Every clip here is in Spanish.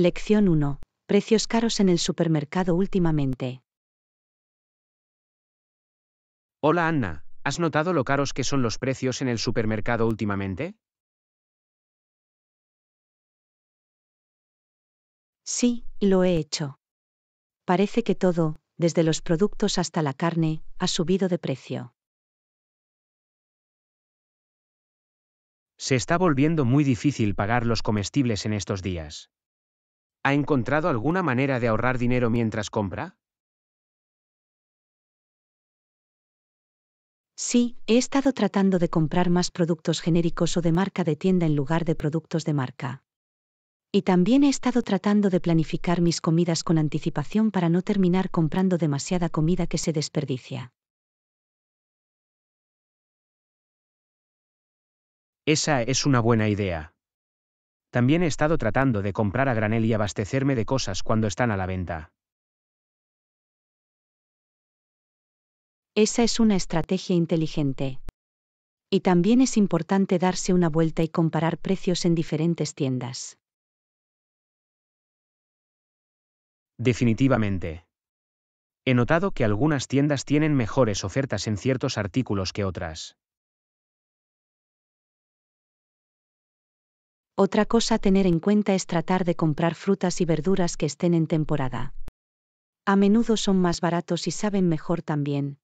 Lección 1. Precios caros en el supermercado últimamente. Hola Anna, ¿has notado lo caros que son los precios en el supermercado últimamente? Sí, lo he hecho. Parece que todo, desde los productos hasta la carne, ha subido de precio. Se está volviendo muy difícil pagar los comestibles en estos días. ¿Ha encontrado alguna manera de ahorrar dinero mientras compra? Sí, he estado tratando de comprar más productos genéricos o de marca de tienda en lugar de productos de marca. Y también he estado tratando de planificar mis comidas con anticipación para no terminar comprando demasiada comida que se desperdicia. Esa es una buena idea. También he estado tratando de comprar a granel y abastecerme de cosas cuando están a la venta. Esa es una estrategia inteligente. Y también es importante darse una vuelta y comparar precios en diferentes tiendas. Definitivamente. He notado que algunas tiendas tienen mejores ofertas en ciertos artículos que otras. Otra cosa a tener en cuenta es tratar de comprar frutas y verduras que estén en temporada. A menudo son más baratos y saben mejor también.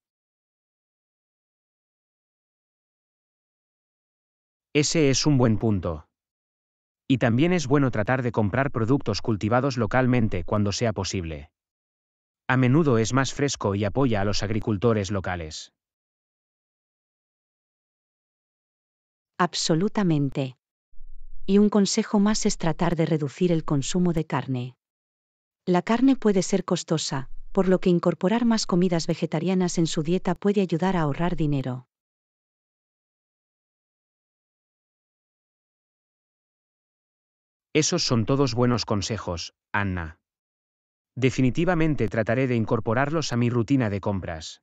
Ese es un buen punto. Y también es bueno tratar de comprar productos cultivados localmente cuando sea posible. A menudo es más fresco y apoya a los agricultores locales. Absolutamente. Y un consejo más es tratar de reducir el consumo de carne. La carne puede ser costosa, por lo que incorporar más comidas vegetarianas en su dieta puede ayudar a ahorrar dinero. Esos son todos buenos consejos, Anna. Definitivamente trataré de incorporarlos a mi rutina de compras.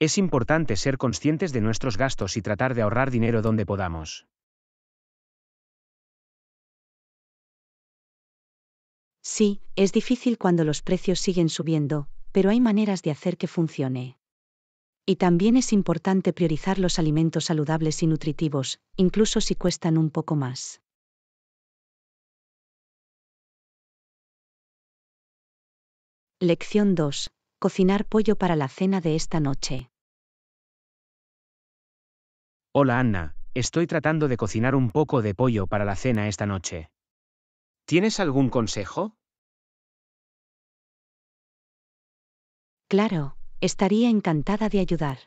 Es importante ser conscientes de nuestros gastos y tratar de ahorrar dinero donde podamos. Sí, es difícil cuando los precios siguen subiendo, pero hay maneras de hacer que funcione. Y también es importante priorizar los alimentos saludables y nutritivos, incluso si cuestan un poco más. Lección 2. Cocinar pollo para la cena de esta noche. Hola Anna, estoy tratando de cocinar un poco de pollo para la cena esta noche. ¿Tienes algún consejo? Claro, estaría encantada de ayudar.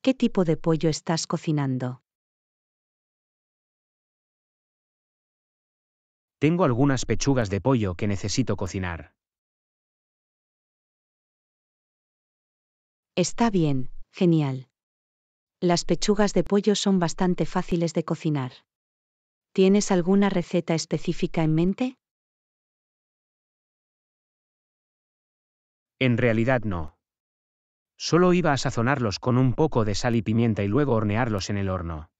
¿Qué tipo de pollo estás cocinando? Tengo algunas pechugas de pollo que necesito cocinar. Está bien, genial. Las pechugas de pollo son bastante fáciles de cocinar. ¿Tienes alguna receta específica en mente? En realidad no. Solo iba a sazonarlos con un poco de sal y pimienta y luego hornearlos en el horno.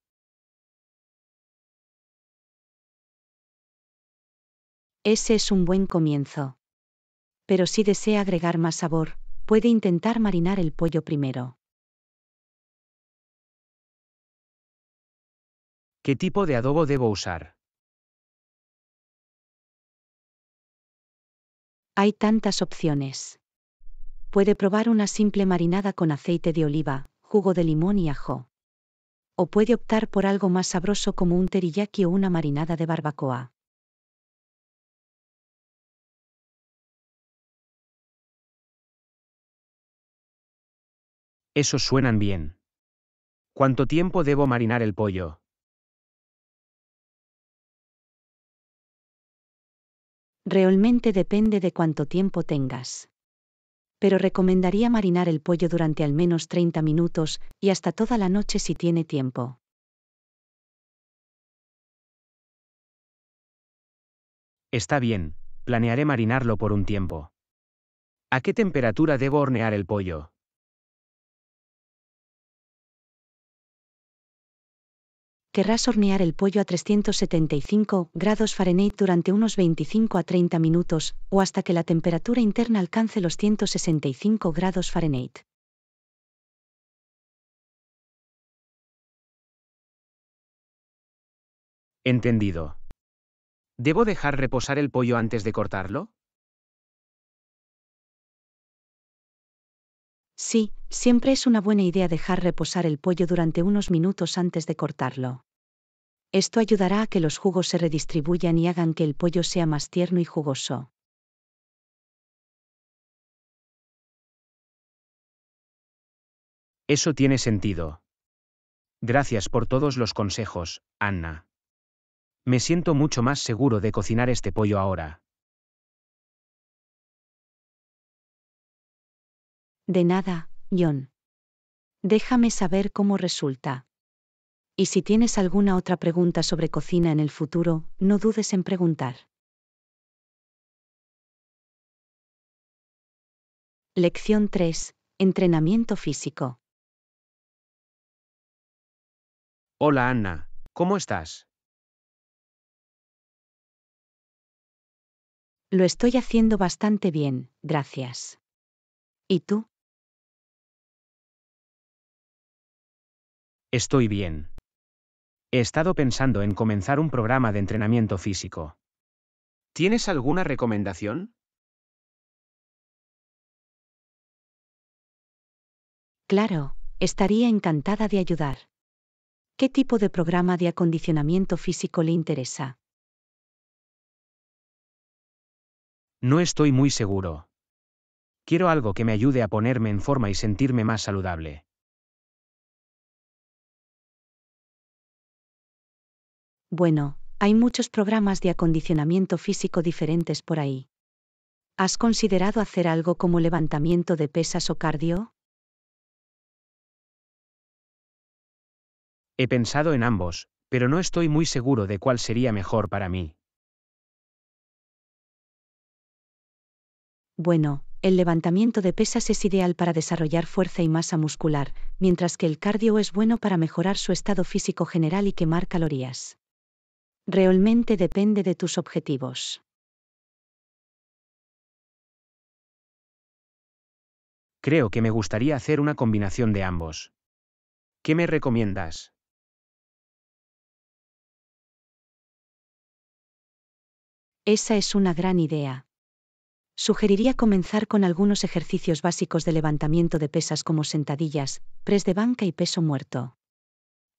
Ese es un buen comienzo. Pero si desea agregar más sabor, puede intentar marinar el pollo primero. ¿Qué tipo de adobo debo usar? Hay tantas opciones. Puede probar una simple marinada con aceite de oliva, jugo de limón y ajo. O puede optar por algo más sabroso como un teriyaki o una marinada de barbacoa. Esos suenan bien. ¿Cuánto tiempo debo marinar el pollo? Realmente depende de cuánto tiempo tengas pero recomendaría marinar el pollo durante al menos 30 minutos y hasta toda la noche si tiene tiempo. Está bien, planearé marinarlo por un tiempo. ¿A qué temperatura debo hornear el pollo? querrás hornear el pollo a 375 grados Fahrenheit durante unos 25 a 30 minutos, o hasta que la temperatura interna alcance los 165 grados Fahrenheit. Entendido. ¿Debo dejar reposar el pollo antes de cortarlo? Sí, siempre es una buena idea dejar reposar el pollo durante unos minutos antes de cortarlo. Esto ayudará a que los jugos se redistribuyan y hagan que el pollo sea más tierno y jugoso. Eso tiene sentido. Gracias por todos los consejos, Anna. Me siento mucho más seguro de cocinar este pollo ahora. De nada, John. Déjame saber cómo resulta. Y si tienes alguna otra pregunta sobre cocina en el futuro, no dudes en preguntar. Lección 3. Entrenamiento físico. Hola Ana, ¿cómo estás? Lo estoy haciendo bastante bien, gracias. ¿Y tú? Estoy bien. He estado pensando en comenzar un programa de entrenamiento físico. ¿Tienes alguna recomendación? Claro, estaría encantada de ayudar. ¿Qué tipo de programa de acondicionamiento físico le interesa? No estoy muy seguro. Quiero algo que me ayude a ponerme en forma y sentirme más saludable. Bueno, hay muchos programas de acondicionamiento físico diferentes por ahí. ¿Has considerado hacer algo como levantamiento de pesas o cardio? He pensado en ambos, pero no estoy muy seguro de cuál sería mejor para mí. Bueno, el levantamiento de pesas es ideal para desarrollar fuerza y masa muscular, mientras que el cardio es bueno para mejorar su estado físico general y quemar calorías. Realmente depende de tus objetivos. Creo que me gustaría hacer una combinación de ambos. ¿Qué me recomiendas? Esa es una gran idea. Sugeriría comenzar con algunos ejercicios básicos de levantamiento de pesas como sentadillas, press de banca y peso muerto.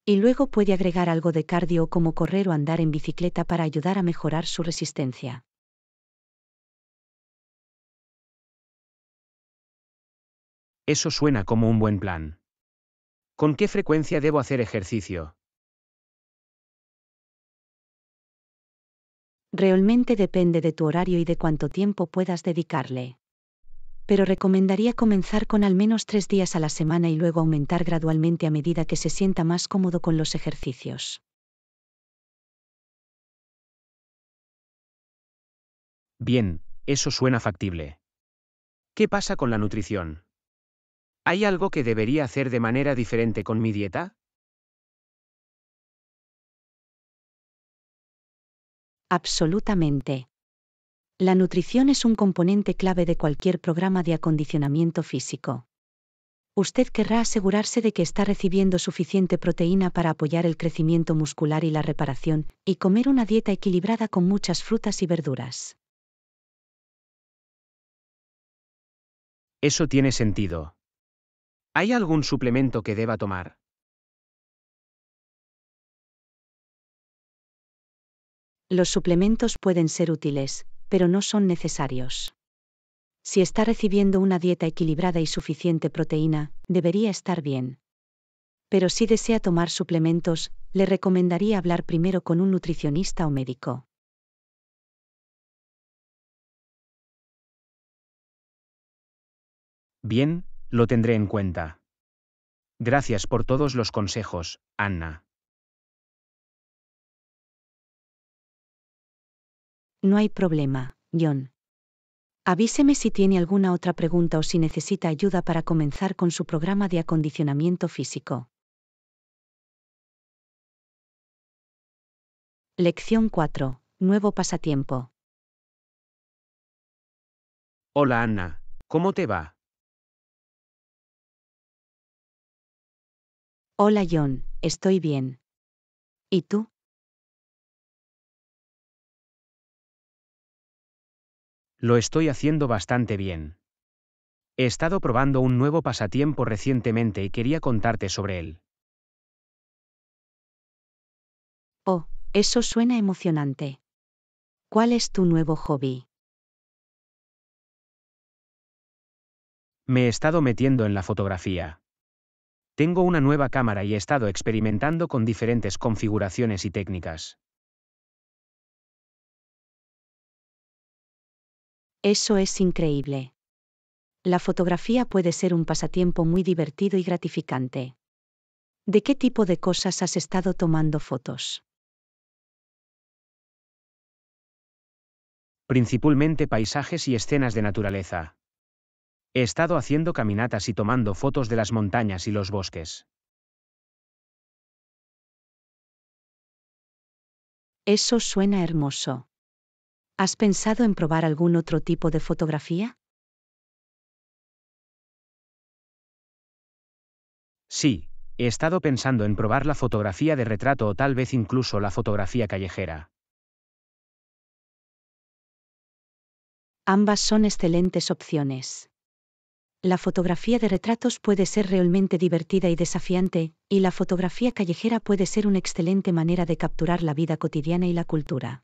Y luego puede agregar algo de cardio como correr o andar en bicicleta para ayudar a mejorar su resistencia. Eso suena como un buen plan. ¿Con qué frecuencia debo hacer ejercicio? Realmente depende de tu horario y de cuánto tiempo puedas dedicarle pero recomendaría comenzar con al menos tres días a la semana y luego aumentar gradualmente a medida que se sienta más cómodo con los ejercicios. Bien, eso suena factible. ¿Qué pasa con la nutrición? ¿Hay algo que debería hacer de manera diferente con mi dieta? Absolutamente. La nutrición es un componente clave de cualquier programa de acondicionamiento físico. Usted querrá asegurarse de que está recibiendo suficiente proteína para apoyar el crecimiento muscular y la reparación, y comer una dieta equilibrada con muchas frutas y verduras. Eso tiene sentido. ¿Hay algún suplemento que deba tomar? Los suplementos pueden ser útiles, pero no son necesarios. Si está recibiendo una dieta equilibrada y suficiente proteína, debería estar bien. Pero si desea tomar suplementos, le recomendaría hablar primero con un nutricionista o médico. Bien, lo tendré en cuenta. Gracias por todos los consejos, Anna. No hay problema, John. Avíseme si tiene alguna otra pregunta o si necesita ayuda para comenzar con su programa de acondicionamiento físico. Lección 4. Nuevo pasatiempo. Hola Ana, ¿cómo te va? Hola John, estoy bien. ¿Y tú? Lo estoy haciendo bastante bien. He estado probando un nuevo pasatiempo recientemente y quería contarte sobre él. Oh, eso suena emocionante. ¿Cuál es tu nuevo hobby? Me he estado metiendo en la fotografía. Tengo una nueva cámara y he estado experimentando con diferentes configuraciones y técnicas. Eso es increíble. La fotografía puede ser un pasatiempo muy divertido y gratificante. ¿De qué tipo de cosas has estado tomando fotos? Principalmente paisajes y escenas de naturaleza. He estado haciendo caminatas y tomando fotos de las montañas y los bosques. Eso suena hermoso. ¿Has pensado en probar algún otro tipo de fotografía? Sí, he estado pensando en probar la fotografía de retrato o tal vez incluso la fotografía callejera. Ambas son excelentes opciones. La fotografía de retratos puede ser realmente divertida y desafiante, y la fotografía callejera puede ser una excelente manera de capturar la vida cotidiana y la cultura.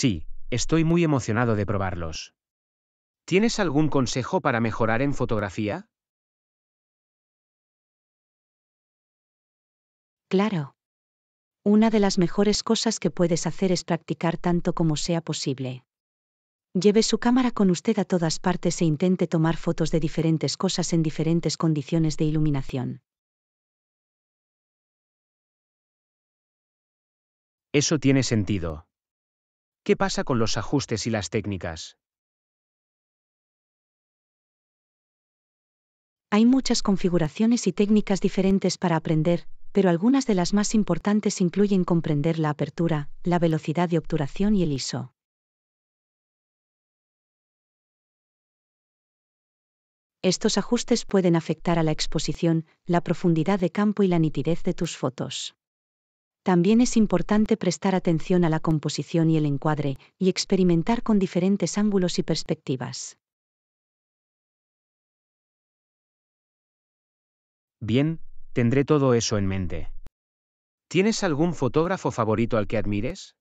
Sí, estoy muy emocionado de probarlos. ¿Tienes algún consejo para mejorar en fotografía? Claro. Una de las mejores cosas que puedes hacer es practicar tanto como sea posible. Lleve su cámara con usted a todas partes e intente tomar fotos de diferentes cosas en diferentes condiciones de iluminación. Eso tiene sentido. ¿Qué pasa con los ajustes y las técnicas? Hay muchas configuraciones y técnicas diferentes para aprender, pero algunas de las más importantes incluyen comprender la apertura, la velocidad de obturación y el ISO. Estos ajustes pueden afectar a la exposición, la profundidad de campo y la nitidez de tus fotos. También es importante prestar atención a la composición y el encuadre, y experimentar con diferentes ángulos y perspectivas. Bien, tendré todo eso en mente. ¿Tienes algún fotógrafo favorito al que admires?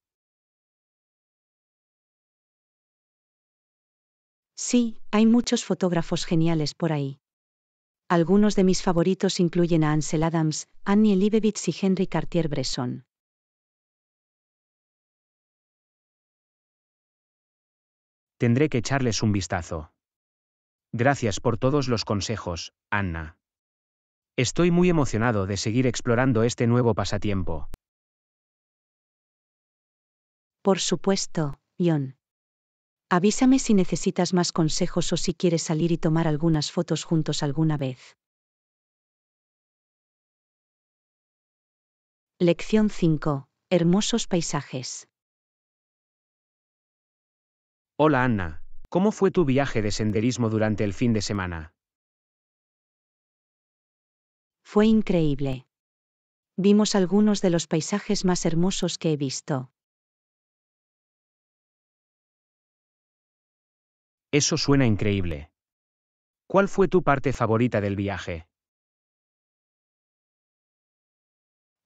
Sí, hay muchos fotógrafos geniales por ahí. Algunos de mis favoritos incluyen a Ansel Adams, Annie Leibovitz y Henry Cartier-Bresson. Tendré que echarles un vistazo. Gracias por todos los consejos, Anna. Estoy muy emocionado de seguir explorando este nuevo pasatiempo. Por supuesto, John. Avísame si necesitas más consejos o si quieres salir y tomar algunas fotos juntos alguna vez. Lección 5. Hermosos paisajes. Hola Anna, ¿cómo fue tu viaje de senderismo durante el fin de semana? Fue increíble. Vimos algunos de los paisajes más hermosos que he visto. Eso suena increíble. ¿Cuál fue tu parte favorita del viaje?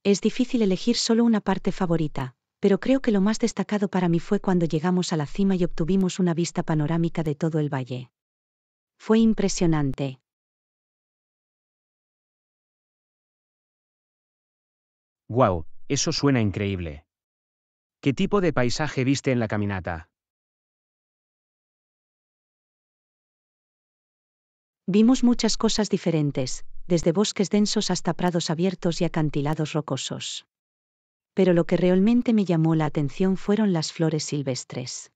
Es difícil elegir solo una parte favorita, pero creo que lo más destacado para mí fue cuando llegamos a la cima y obtuvimos una vista panorámica de todo el valle. Fue impresionante. ¡Guau! eso suena increíble. ¿Qué tipo de paisaje viste en la caminata? Vimos muchas cosas diferentes, desde bosques densos hasta prados abiertos y acantilados rocosos. Pero lo que realmente me llamó la atención fueron las flores silvestres.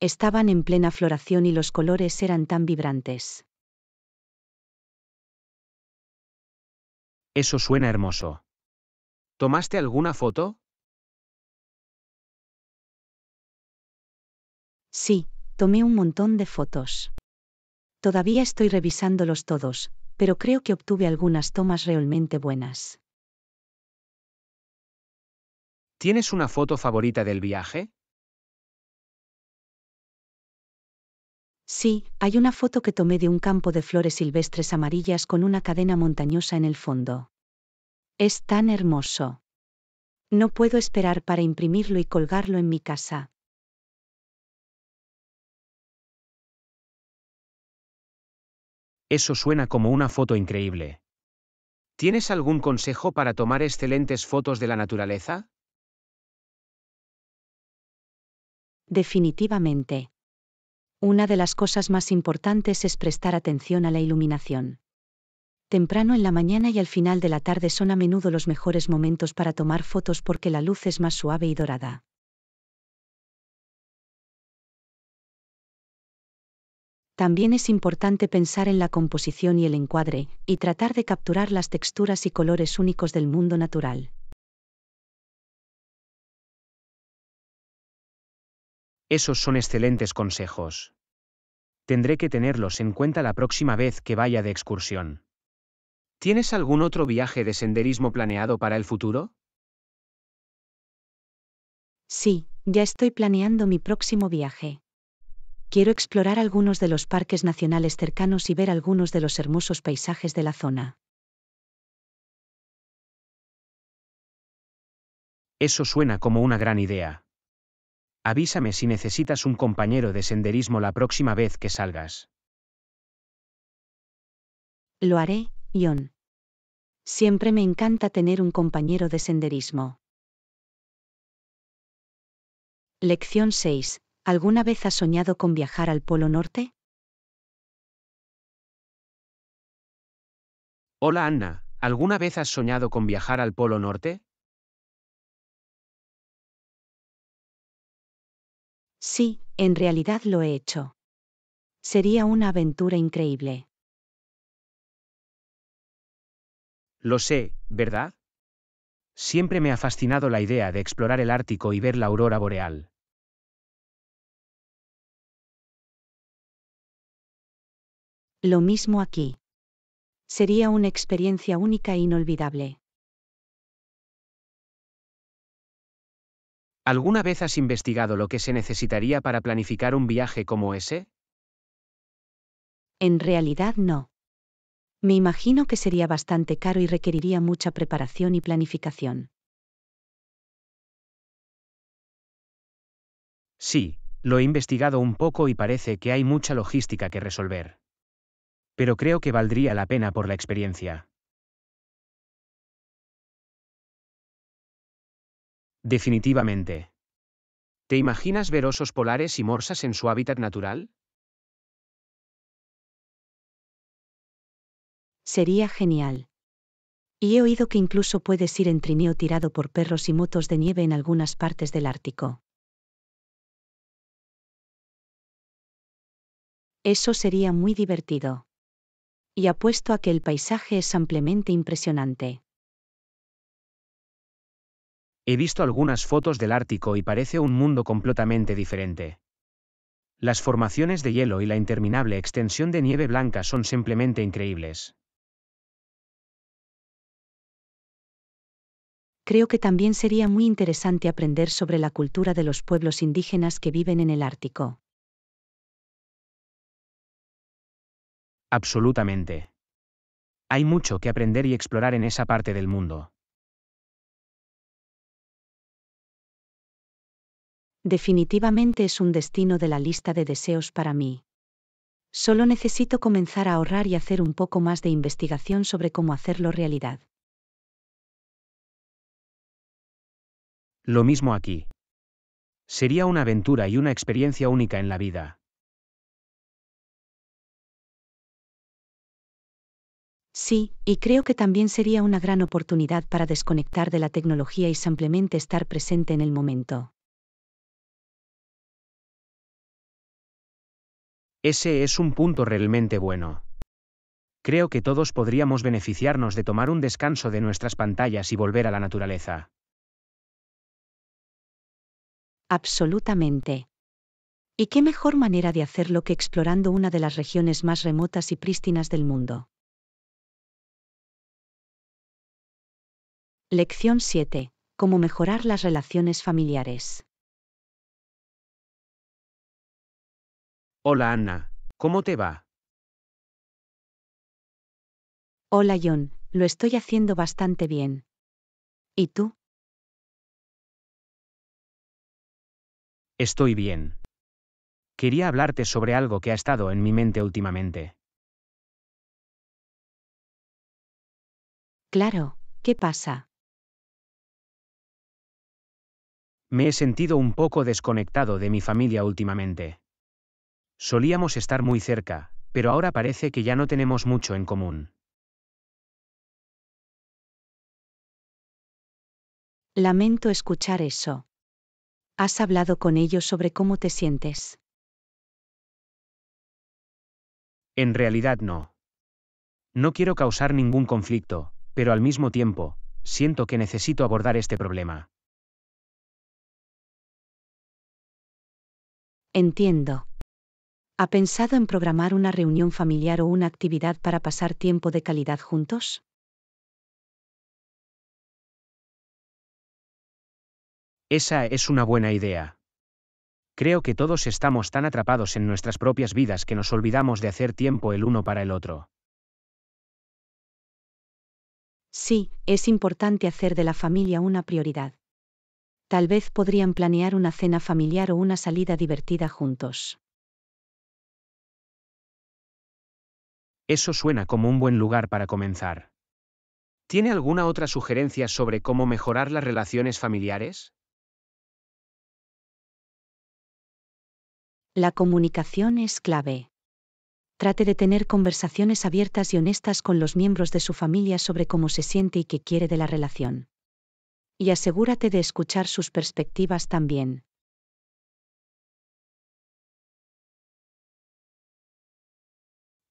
Estaban en plena floración y los colores eran tan vibrantes. Eso suena hermoso. ¿Tomaste alguna foto? Sí, tomé un montón de fotos. Todavía estoy revisándolos todos, pero creo que obtuve algunas tomas realmente buenas. ¿Tienes una foto favorita del viaje? Sí, hay una foto que tomé de un campo de flores silvestres amarillas con una cadena montañosa en el fondo. Es tan hermoso. No puedo esperar para imprimirlo y colgarlo en mi casa. Eso suena como una foto increíble. ¿Tienes algún consejo para tomar excelentes fotos de la naturaleza? Definitivamente. Una de las cosas más importantes es prestar atención a la iluminación. Temprano en la mañana y al final de la tarde son a menudo los mejores momentos para tomar fotos porque la luz es más suave y dorada. También es importante pensar en la composición y el encuadre, y tratar de capturar las texturas y colores únicos del mundo natural. Esos son excelentes consejos. Tendré que tenerlos en cuenta la próxima vez que vaya de excursión. ¿Tienes algún otro viaje de senderismo planeado para el futuro? Sí, ya estoy planeando mi próximo viaje quiero explorar algunos de los parques nacionales cercanos y ver algunos de los hermosos paisajes de la zona. Eso suena como una gran idea. Avísame si necesitas un compañero de senderismo la próxima vez que salgas. Lo haré, Ion. Siempre me encanta tener un compañero de senderismo. Lección 6. ¿Alguna vez has soñado con viajar al Polo Norte? Hola Anna, ¿alguna vez has soñado con viajar al Polo Norte? Sí, en realidad lo he hecho. Sería una aventura increíble. Lo sé, ¿verdad? Siempre me ha fascinado la idea de explorar el Ártico y ver la aurora boreal. Lo mismo aquí. Sería una experiencia única e inolvidable. ¿Alguna vez has investigado lo que se necesitaría para planificar un viaje como ese? En realidad no. Me imagino que sería bastante caro y requeriría mucha preparación y planificación. Sí, lo he investigado un poco y parece que hay mucha logística que resolver pero creo que valdría la pena por la experiencia. Definitivamente. ¿Te imaginas ver osos polares y morsas en su hábitat natural? Sería genial. Y he oído que incluso puedes ir en trineo tirado por perros y motos de nieve en algunas partes del Ártico. Eso sería muy divertido y apuesto a que el paisaje es ampliamente impresionante. He visto algunas fotos del Ártico y parece un mundo completamente diferente. Las formaciones de hielo y la interminable extensión de nieve blanca son simplemente increíbles. Creo que también sería muy interesante aprender sobre la cultura de los pueblos indígenas que viven en el Ártico. Absolutamente. Hay mucho que aprender y explorar en esa parte del mundo. Definitivamente es un destino de la lista de deseos para mí. Solo necesito comenzar a ahorrar y hacer un poco más de investigación sobre cómo hacerlo realidad. Lo mismo aquí. Sería una aventura y una experiencia única en la vida. Sí, y creo que también sería una gran oportunidad para desconectar de la tecnología y simplemente estar presente en el momento. Ese es un punto realmente bueno. Creo que todos podríamos beneficiarnos de tomar un descanso de nuestras pantallas y volver a la naturaleza. Absolutamente. ¿Y qué mejor manera de hacerlo que explorando una de las regiones más remotas y prístinas del mundo? Lección 7. Cómo mejorar las relaciones familiares. Hola Ana, ¿cómo te va? Hola John, lo estoy haciendo bastante bien. ¿Y tú? Estoy bien. Quería hablarte sobre algo que ha estado en mi mente últimamente. Claro, ¿qué pasa? Me he sentido un poco desconectado de mi familia últimamente. Solíamos estar muy cerca, pero ahora parece que ya no tenemos mucho en común. Lamento escuchar eso. ¿Has hablado con ellos sobre cómo te sientes? En realidad no. No quiero causar ningún conflicto, pero al mismo tiempo, siento que necesito abordar este problema. Entiendo. ¿Ha pensado en programar una reunión familiar o una actividad para pasar tiempo de calidad juntos? Esa es una buena idea. Creo que todos estamos tan atrapados en nuestras propias vidas que nos olvidamos de hacer tiempo el uno para el otro. Sí, es importante hacer de la familia una prioridad tal vez podrían planear una cena familiar o una salida divertida juntos. Eso suena como un buen lugar para comenzar. ¿Tiene alguna otra sugerencia sobre cómo mejorar las relaciones familiares? La comunicación es clave. Trate de tener conversaciones abiertas y honestas con los miembros de su familia sobre cómo se siente y qué quiere de la relación y asegúrate de escuchar sus perspectivas también.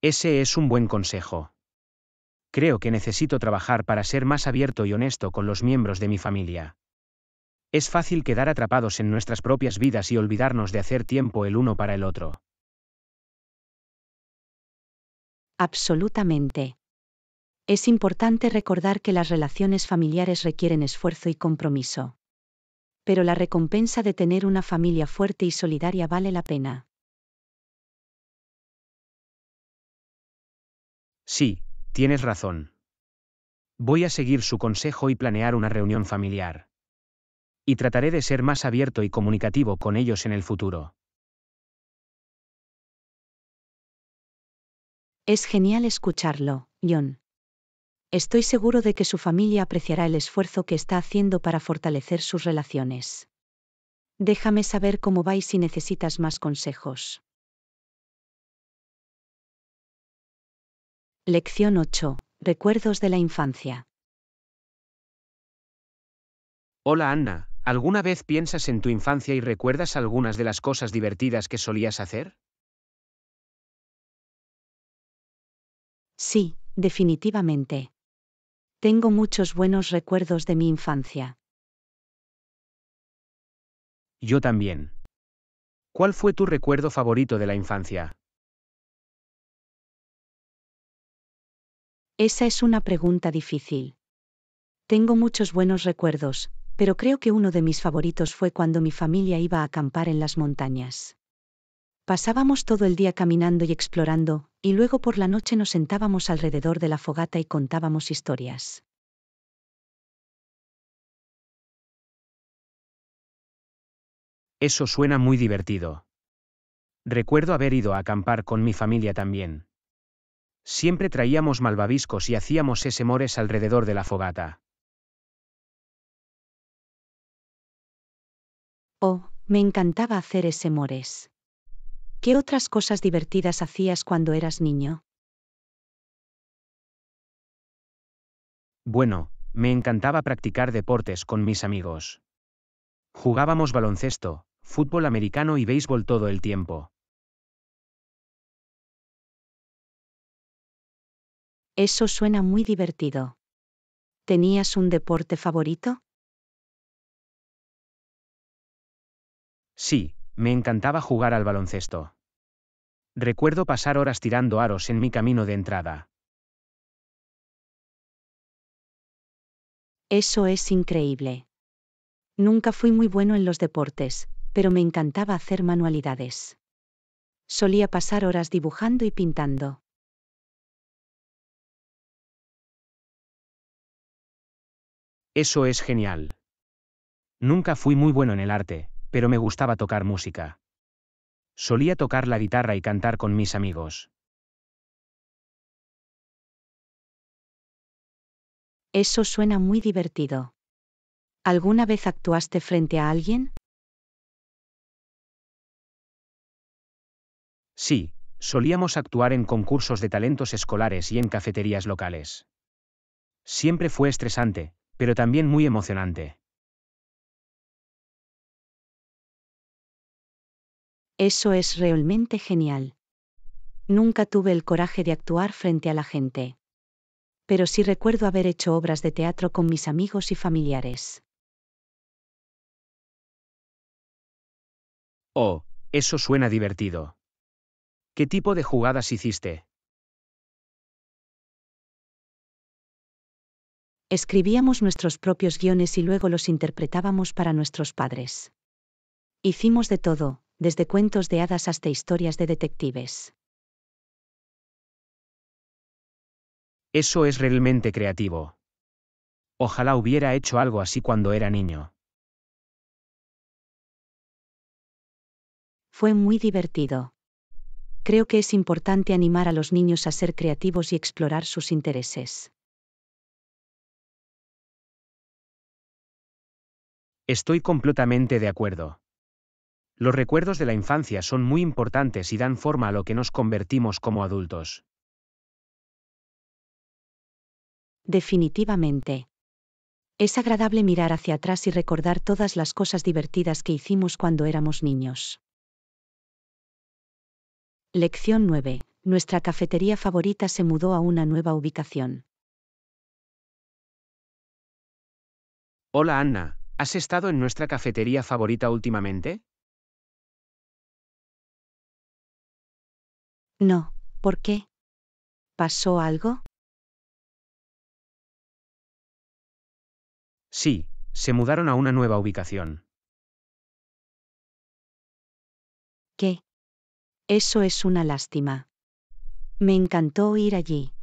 Ese es un buen consejo. Creo que necesito trabajar para ser más abierto y honesto con los miembros de mi familia. Es fácil quedar atrapados en nuestras propias vidas y olvidarnos de hacer tiempo el uno para el otro. Absolutamente. Es importante recordar que las relaciones familiares requieren esfuerzo y compromiso. Pero la recompensa de tener una familia fuerte y solidaria vale la pena. Sí, tienes razón. Voy a seguir su consejo y planear una reunión familiar. Y trataré de ser más abierto y comunicativo con ellos en el futuro. Es genial escucharlo, John. Estoy seguro de que su familia apreciará el esfuerzo que está haciendo para fortalecer sus relaciones. Déjame saber cómo vais si necesitas más consejos. Lección 8. Recuerdos de la infancia. Hola Anna, ¿alguna vez piensas en tu infancia y recuerdas algunas de las cosas divertidas que solías hacer? Sí, definitivamente. Tengo muchos buenos recuerdos de mi infancia. Yo también. ¿Cuál fue tu recuerdo favorito de la infancia? Esa es una pregunta difícil. Tengo muchos buenos recuerdos, pero creo que uno de mis favoritos fue cuando mi familia iba a acampar en las montañas. Pasábamos todo el día caminando y explorando, y luego por la noche nos sentábamos alrededor de la fogata y contábamos historias. Eso suena muy divertido. Recuerdo haber ido a acampar con mi familia también. Siempre traíamos malvaviscos y hacíamos ese alrededor de la fogata. Oh, me encantaba hacer ese mores. ¿Qué otras cosas divertidas hacías cuando eras niño? Bueno, me encantaba practicar deportes con mis amigos. Jugábamos baloncesto, fútbol americano y béisbol todo el tiempo. Eso suena muy divertido. ¿Tenías un deporte favorito? Sí, me encantaba jugar al baloncesto. Recuerdo pasar horas tirando aros en mi camino de entrada. Eso es increíble. Nunca fui muy bueno en los deportes, pero me encantaba hacer manualidades. Solía pasar horas dibujando y pintando. Eso es genial. Nunca fui muy bueno en el arte, pero me gustaba tocar música. Solía tocar la guitarra y cantar con mis amigos. Eso suena muy divertido. ¿Alguna vez actuaste frente a alguien? Sí, solíamos actuar en concursos de talentos escolares y en cafeterías locales. Siempre fue estresante, pero también muy emocionante. Eso es realmente genial. Nunca tuve el coraje de actuar frente a la gente. Pero sí recuerdo haber hecho obras de teatro con mis amigos y familiares. Oh, eso suena divertido. ¿Qué tipo de jugadas hiciste? Escribíamos nuestros propios guiones y luego los interpretábamos para nuestros padres. Hicimos de todo, desde cuentos de hadas hasta historias de detectives. Eso es realmente creativo. Ojalá hubiera hecho algo así cuando era niño. Fue muy divertido. Creo que es importante animar a los niños a ser creativos y explorar sus intereses. Estoy completamente de acuerdo. Los recuerdos de la infancia son muy importantes y dan forma a lo que nos convertimos como adultos. Definitivamente. Es agradable mirar hacia atrás y recordar todas las cosas divertidas que hicimos cuando éramos niños. Lección 9. Nuestra cafetería favorita se mudó a una nueva ubicación. Hola Anna, ¿has estado en nuestra cafetería favorita últimamente? No, ¿por qué? ¿Pasó algo? Sí, se mudaron a una nueva ubicación. ¿Qué? Eso es una lástima. Me encantó ir allí.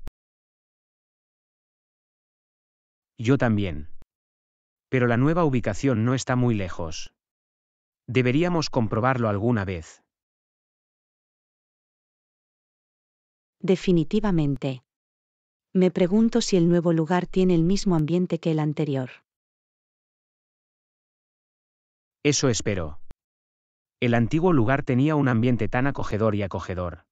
Yo también. Pero la nueva ubicación no está muy lejos. Deberíamos comprobarlo alguna vez. Definitivamente. Me pregunto si el nuevo lugar tiene el mismo ambiente que el anterior. Eso espero. El antiguo lugar tenía un ambiente tan acogedor y acogedor.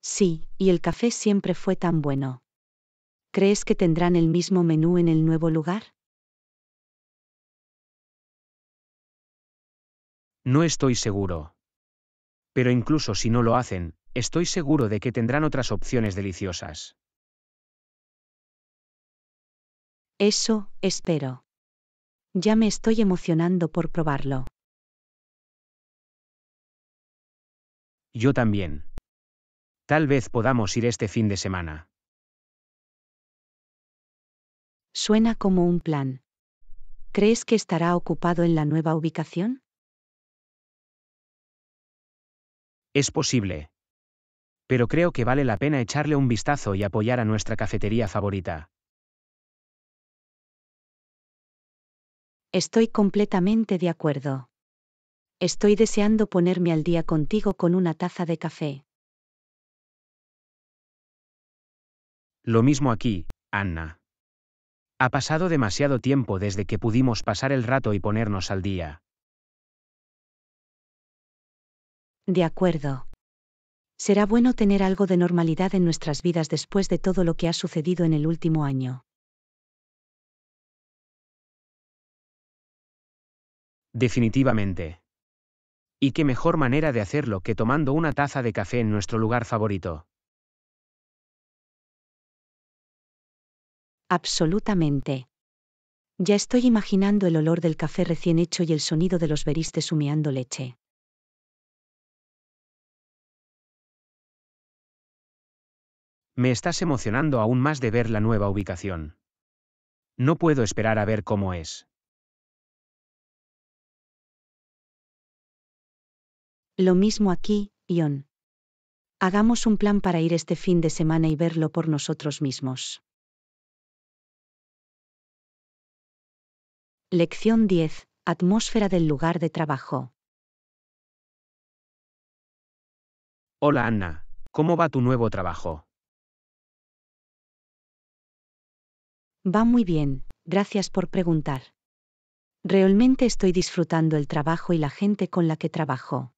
Sí, y el café siempre fue tan bueno. ¿Crees que tendrán el mismo menú en el nuevo lugar? No estoy seguro. Pero incluso si no lo hacen, estoy seguro de que tendrán otras opciones deliciosas. Eso, espero. Ya me estoy emocionando por probarlo. Yo también. Tal vez podamos ir este fin de semana. Suena como un plan. ¿Crees que estará ocupado en la nueva ubicación? Es posible. Pero creo que vale la pena echarle un vistazo y apoyar a nuestra cafetería favorita. Estoy completamente de acuerdo. Estoy deseando ponerme al día contigo con una taza de café. Lo mismo aquí, Anna. Ha pasado demasiado tiempo desde que pudimos pasar el rato y ponernos al día. De acuerdo. Será bueno tener algo de normalidad en nuestras vidas después de todo lo que ha sucedido en el último año. Definitivamente. Y qué mejor manera de hacerlo que tomando una taza de café en nuestro lugar favorito. Absolutamente. Ya estoy imaginando el olor del café recién hecho y el sonido de los beristes humeando leche. Me estás emocionando aún más de ver la nueva ubicación. No puedo esperar a ver cómo es. Lo mismo aquí, Ion. Hagamos un plan para ir este fin de semana y verlo por nosotros mismos. Lección 10. Atmósfera del lugar de trabajo. Hola Anna, ¿cómo va tu nuevo trabajo? Va muy bien, gracias por preguntar. Realmente estoy disfrutando el trabajo y la gente con la que trabajo.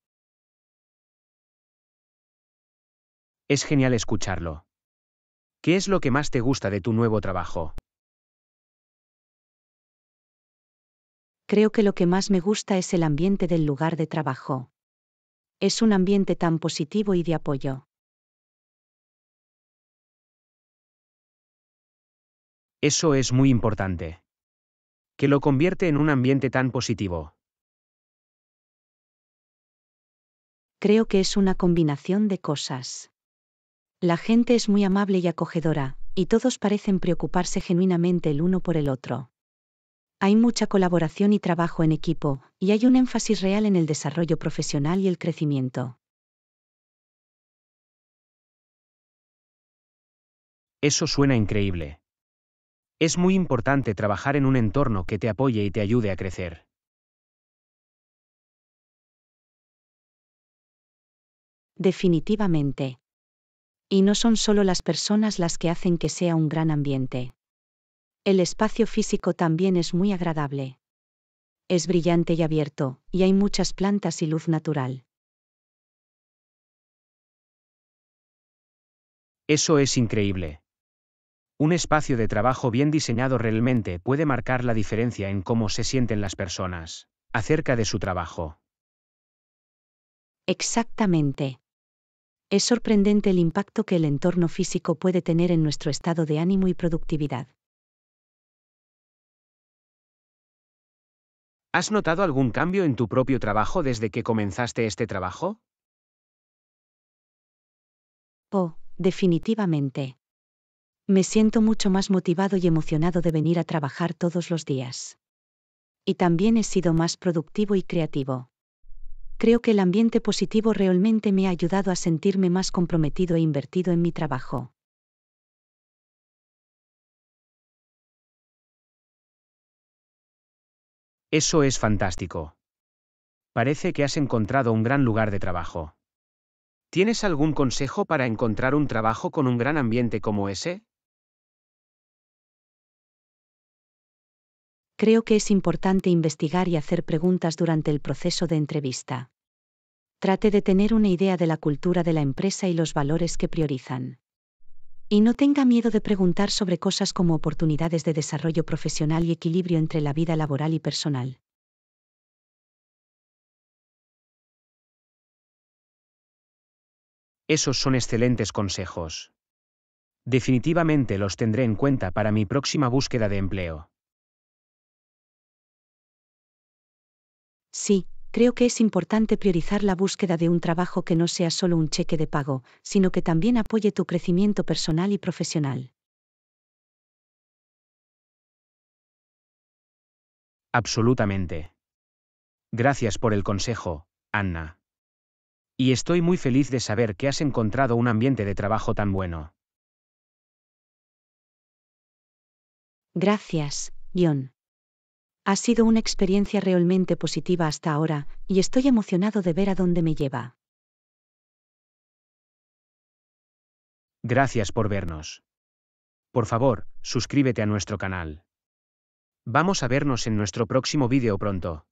Es genial escucharlo. ¿Qué es lo que más te gusta de tu nuevo trabajo? Creo que lo que más me gusta es el ambiente del lugar de trabajo. Es un ambiente tan positivo y de apoyo. Eso es muy importante. Que lo convierte en un ambiente tan positivo. Creo que es una combinación de cosas. La gente es muy amable y acogedora, y todos parecen preocuparse genuinamente el uno por el otro. Hay mucha colaboración y trabajo en equipo, y hay un énfasis real en el desarrollo profesional y el crecimiento. Eso suena increíble. Es muy importante trabajar en un entorno que te apoye y te ayude a crecer. Definitivamente. Y no son solo las personas las que hacen que sea un gran ambiente. El espacio físico también es muy agradable. Es brillante y abierto, y hay muchas plantas y luz natural. Eso es increíble. Un espacio de trabajo bien diseñado realmente puede marcar la diferencia en cómo se sienten las personas acerca de su trabajo. Exactamente. Es sorprendente el impacto que el entorno físico puede tener en nuestro estado de ánimo y productividad. ¿Has notado algún cambio en tu propio trabajo desde que comenzaste este trabajo? Oh, definitivamente. Me siento mucho más motivado y emocionado de venir a trabajar todos los días. Y también he sido más productivo y creativo. Creo que el ambiente positivo realmente me ha ayudado a sentirme más comprometido e invertido en mi trabajo. Eso es fantástico. Parece que has encontrado un gran lugar de trabajo. ¿Tienes algún consejo para encontrar un trabajo con un gran ambiente como ese? creo que es importante investigar y hacer preguntas durante el proceso de entrevista. Trate de tener una idea de la cultura de la empresa y los valores que priorizan. Y no tenga miedo de preguntar sobre cosas como oportunidades de desarrollo profesional y equilibrio entre la vida laboral y personal. Esos son excelentes consejos. Definitivamente los tendré en cuenta para mi próxima búsqueda de empleo. Sí, creo que es importante priorizar la búsqueda de un trabajo que no sea solo un cheque de pago, sino que también apoye tu crecimiento personal y profesional. Absolutamente. Gracias por el consejo, Anna. Y estoy muy feliz de saber que has encontrado un ambiente de trabajo tan bueno. Gracias, John. Ha sido una experiencia realmente positiva hasta ahora, y estoy emocionado de ver a dónde me lleva. Gracias por vernos. Por favor, suscríbete a nuestro canal. Vamos a vernos en nuestro próximo vídeo pronto.